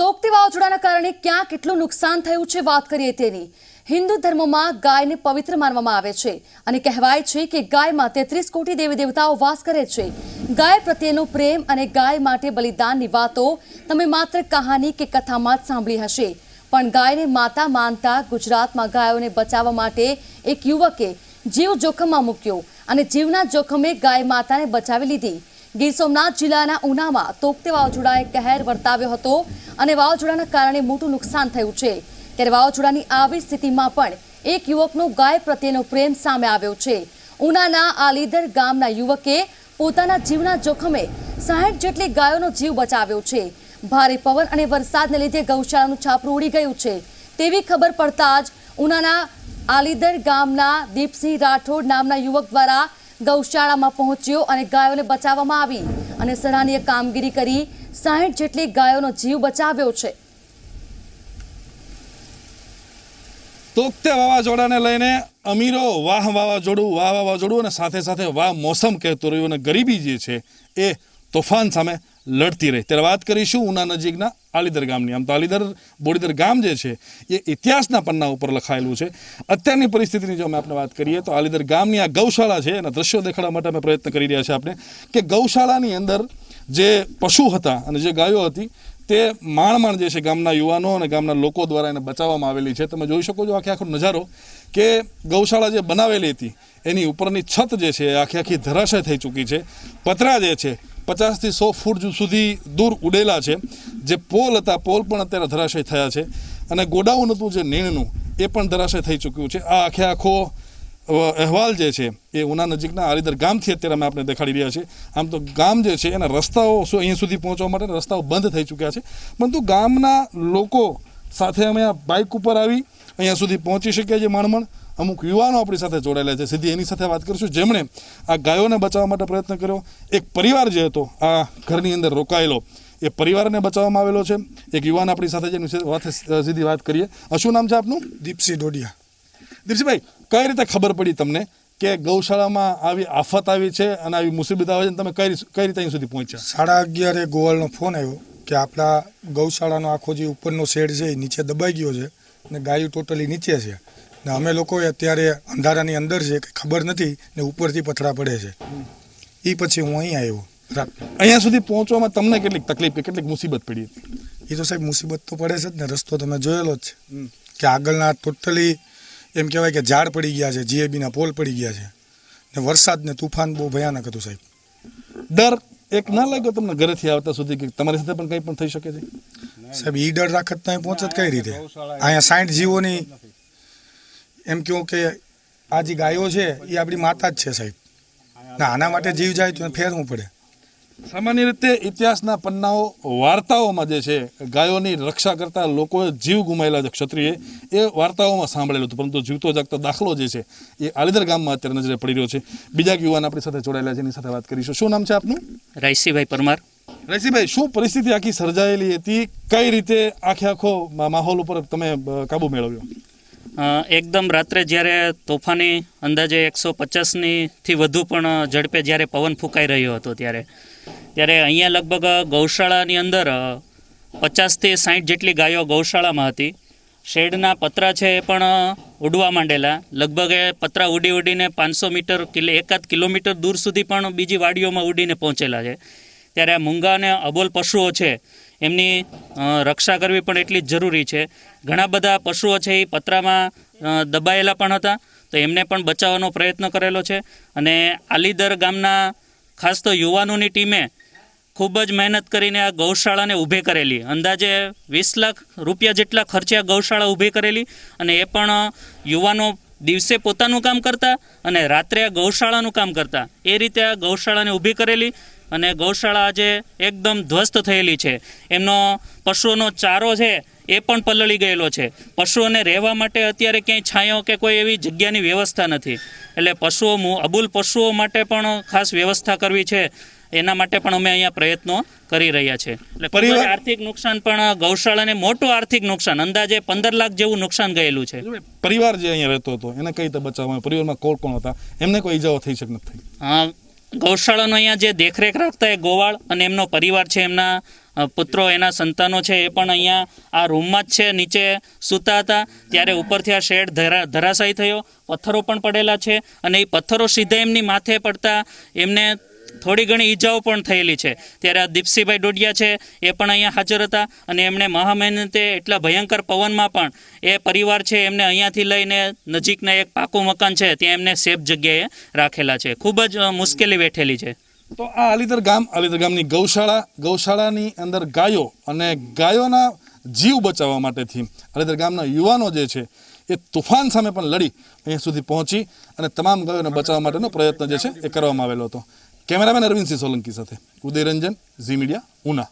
તોકતી વાવાઝોડાના કારણે ક્યાં કેટલું નુકસાન થયું છે વાત કરીએ તેની હિન્દુ ધર્મમાં ગાયને પવિત્ર માનવામાં આવે છે અને કહેવાય છે કે ગાયમાં તેત્રીસ કોટી દેવી દેવતાઓ વાસ કરે છે ગાય પ્રત્યેનો પ્રેમ અને ગાય માટે બલિદાનની વાતો તમે માત્ર કહાની કે કથામાં જ સાંભળી હશે પણ ગાયને માતા માનતા ગુજરાતમાં ગાયોને બચાવવા માટે એક યુવકે જીવ જોખમમાં મૂક્યો અને જીવના જોખમે ગાય માતાને બચાવી લીધી ગીર સોમનાથ જિલ્લાના ઉનામાં તોકતે વાવાઝોડાએ કહેર વર્તાવ્યો હતો અને વાવાઝોડાના કારણે મોટું નુકસાન થયું છે ત્યારે વાવાઝોડાની આવી સ્થિતિમાં પણ એક યુવકનો ગાય પ્રત્યેનો પ્રેમ સામે આવ્યો છે ઉનાના આલીદર ગામના યુવકે પોતાના જીવના જોખમે સાહીઠ જેટલી ગાયોનો જીવ બચાવ્યો છે ભારે પવન અને વરસાદને લીધે ગૌશાળાનું છાપરું ઉડી ગયું છે તેવી ખબર પડતા જ ઉનાના આલીદર ગામના દીપસિંહ રાઠોડ નામના યુવક દ્વારા ગૌશાળામાં પહોંચ્યો અને ગાયોને બચાવવામાં આવી અને સરાહનીય કામગીરી કરી સાહીઠ જેટલી ગાયોનો જીવ બચાવ્યો છે તોકતે વાવાઝોડાને લઈને અમીરો વાહ વાવાઝોડું વાહ વાવાઝોડું અને સાથે સાથે વાહ મોસમ કહેતું રહ્યું અને ગરીબી જે છે એ તોફાન સામે લડતી રહી ત્યારે વાત કરીશું ઉના નજીકના આલીદર ગામની આમ તો આલીદર બોડીદર ગામ જે છે એ ઇતિહાસના પન્ના ઉપર લખાયેલું છે અત્યારની પરિસ્થિતિની જો અમે આપણે વાત કરીએ તો આલીદર ગામની આ ગૌશાળા છે એના દ્રશ્યો દેખાડવા માટે અમે પ્રયત્ન કરી રહ્યા છીએ આપણે કે ગૌશાળાની અંદર જે પશુ હતા અને જે ગાયો હતી તે માણ માણ જે છે ગામના યુવાનો અને ગામના લોકો દ્વારા એને બચાવવામાં આવેલી છે તમે જોઈ શકો છો આખે આખો નજારો કે ગૌશાળા જે બનાવેલી હતી એની ઉપરની છત જે છે આખી આખી ધરાશય થઈ ચૂકી છે પતરા જે છે પચાસથી સો ફૂટ સુધી દૂર ઉડેલા છે જે પોલ હતા પોલ પણ અત્યારે ધરાશય થયા છે અને ગોડાઉન હતું જે નીણનું એ પણ ધરાશય થઈ ચૂક્યું છે આ આખે આખો અહેવાલ જે છે એ ઉના નજીકના આલીદર ગામથી અત્યારે અમે આપણે દેખાડી રહ્યા છીએ આમ તો ગામ જે છે એના રસ્તાઓ શું અહીં સુધી પહોંચવા માટે રસ્તાઓ બંધ થઈ ચૂક્યા છે પરંતુ ગામના લોકો સાથે અમે આ બાઇક ઉપર આવી અહીંયા સુધી પહોંચી શક્યા છીએ માણમણ અમુક યુવાનો આપણી સાથે જોડાયેલા છે સીધી એની સાથે વાત કરીશું જેમણે આ ગાયોને બચાવવા માટે પ્રયત્ન કર્યો એક પરિવાર જે હતો આ ઘરની અંદર રોકાયેલો એ પરિવારને બચાવવામાં આવેલો છે એક યુવાન આપણી સાથે જેની સાથે સીધી વાત કરીએ શું નામ છે આપનું દીપસિંહ ડોડિયા દીપસિંહભાઈ કઈ રીતે ખબર પડી તમને કે ગૌશાળામાં આવી આફત આવી છે અને આવી મુસીબત આવે છે તમે કઈ કઈ રીતે અહીં સુધી પહોંચ્યા સાડા અગિયારે ગોવાળનો ફોન આવ્યો કે આપણા ગૌશાળાનો આખો જે ઉપરનો શેડ છે એ નીચે દબાઈ ગયો છે ને ગાયું ટોટલી નીચે છે ને અમે લોકો અત્યારે અંધારાની અંદર છે કંઈ ખબર નથી ને ઉપરથી પથરા પડે છે એ પછી હું અહીં આવ્યો અહીંયા સુધી પહોંચવામાં તમને કેટલીક તકલીફ કે કેટલીક મુસીબત પડી એ તો સાહેબ મુસીબત તો પડે છે જ ને રસ્તો તમે જોયેલો જ છે કે આગળના ટોટલી એમ કહેવાય કે ઝાડ પડી ગયા છે જીએબીના પોલ પડી ગયા છે ને વરસાદ ને તુફાન બહુ ભયાનક હતું સાહેબ ડર એક ના લાગ્યો તમને ઘરેથી આવતા સુધી કે તમારી સાથે પણ કંઈ પણ થઈ શકે છે સાહેબ ઈ ડર રાખત ત્યાં પહોંચત કઈ રીતે અહીંયા સાઠ જીવોની એમ કહ્યું કે આ જે ગાયો છે એ આપણી માતા જ છે સાહેબ ના આના માટે જીવ જાય તો ફેરવું પડે સામાન્ય રીતે ઇતિહાસના પન્નાઓ વાર્તાઓમાં જે છે ગાયોની રક્ષા કરતા લોકોએ જીવ ગુમાયેલા જે ક્ષત્રિય એ વાર્તાઓમાં સાંભળેલું હતું પરંતુ જીવતો જાગતો દાખલો જે છે એ આલીદર ગામમાં અત્યારે નજરે પડી રહ્યો છે બીજા યુવાન આપણી સાથે જોડાયેલા છે એની સાથે વાત કરીશું શું નામ છે આપનું રાયસીભાઈ પરમાર રાયસીભાઈ શું પરિસ્થિતિ આખી સર્જાયેલી હતી કઈ રીતે આખે આખો માહોલ ઉપર તમે કાબુ મેળવ્યો એકદમ રાત્રે જ્યારે તોફાની અંદાજે એકસો પચાસની થી વધુ પણ ઝડપે જ્યારે પવન ફૂંકાઈ રહ્યો હતો ત્યારે ત્યારે અહીંયા લગભગ ગૌશાળાની અંદર પચાસથી સાઠ જેટલી ગાયો ગૌશાળામાં હતી શેડના પતરા છે એ પણ ઉડવા માંડેલા લગભગ એ પતરા ઉડી ઉડીને પાંચસો મીટર કિલે એકાદ કિલોમીટર દૂર સુધી પણ બીજી વાડીઓમાં ઉડીને પહોંચેલા છે ત્યારે આ મૂંગા અને અબોલ પશુઓ છે એમની રક્ષા કરવી પણ એટલી જ જરૂરી છે ઘણા બધા પશુઓ છે એ પતરામાં દબાયેલા પણ હતા તો એમને પણ બચાવવાનો પ્રયત્ન કરેલો છે અને આલીદર ગામના ખાસ તો યુવાનોની ટીમે ખૂબ જ મહેનત કરીને આ ગૌશાળાને ઊભી કરેલી અંદાજે વીસ લાખ રૂપિયા જેટલા ખર્ચે આ ગૌશાળા ઊભી કરેલી અને એ પણ યુવાનો દિવસે પોતાનું કામ કરતા અને રાત્રે આ ગૌશાળાનું કામ કરતા એ રીતે આ ગૌશાળાને ઊભી કરેલી અને ગૌશાળા આજે એકદમ ધ્વસ્ત થયેલી છે એમનો પશુઓનો ચારો છે એ પણ પલળી ગયેલો છે પશુઓને રહેવા માટે અત્યારે ક્યાંય છાંયો કે કોઈ એવી જગ્યાની વ્યવસ્થા નથી એટલે પશુઓ અબુલ પશુઓ માટે પણ ખાસ વ્યવસ્થા કરવી છે એના માટે પણ અમે અહીંયા પ્રયત્નો કરી રહ્યા છે એટલે પરિવાર આર્થિક નુકસાન પણ ગૌશાળાને મોટું આર્થિક નુકસાન અંદાજે પંદર લાખ જેવું નુકસાન ગયેલું છે પરિવાર જે અહીંયા રહેતો હતો એને કઈ રીતે બચાવવા પરિવારમાં કોણ કોણ હતા એમને કોઈ ઈજાઓ થઈ શકે નથી હા ગૌશાળાનો અહીંયા જે દેખરેખ રાખતા એ ગોવાળ અને એમનો પરિવાર છે એમના પુત્રો એના સંતાનો છે એ પણ અહીંયા આ રૂમમાં જ છે નીચે સૂતા હતા ત્યારે ઉપરથી આ શેડ ધરા ધરાશાયી થયો પથ્થરો પણ પડેલા છે અને એ પથ્થરો સીધા એમની માથે પડતા એમને થોડી ઘણી ઈજાઓ પણ થયેલી છે ત્યારે આ દીપસિંહભાઈ ડોડિયા છે એ પણ અહીંયા હાજર હતા અને એમણે મહામહેનતે એટલા ભયંકર પવનમાં પણ એ પરિવાર છે એમને અહીંયાથી લઈને નજીકના એક પાકું મકાન છે ત્યાં એમને સેફ જગ્યાએ રાખેલા છે ખૂબ જ મુશ્કેલી વેઠેલી છે તો આ અલીદર ગામ અલીદર ગામની ગૌશાળા ગૌશાળાની અંદર ગાયો અને ગાયોના જીવ બચાવવા માટેથી અલીદર ગામના યુવાનો જે છે એ તુફાન સામે પણ લડી અહીંયા સુધી પહોંચી અને તમામ ગાયોને બચાવવા માટેનો પ્રયત્ન જે છે એ કરવામાં આવેલો હતો કેમેરામેન અરવિંદસિંહ સોલંકી સાથે ઉદય રંજન ઝી મીડિયા ઉના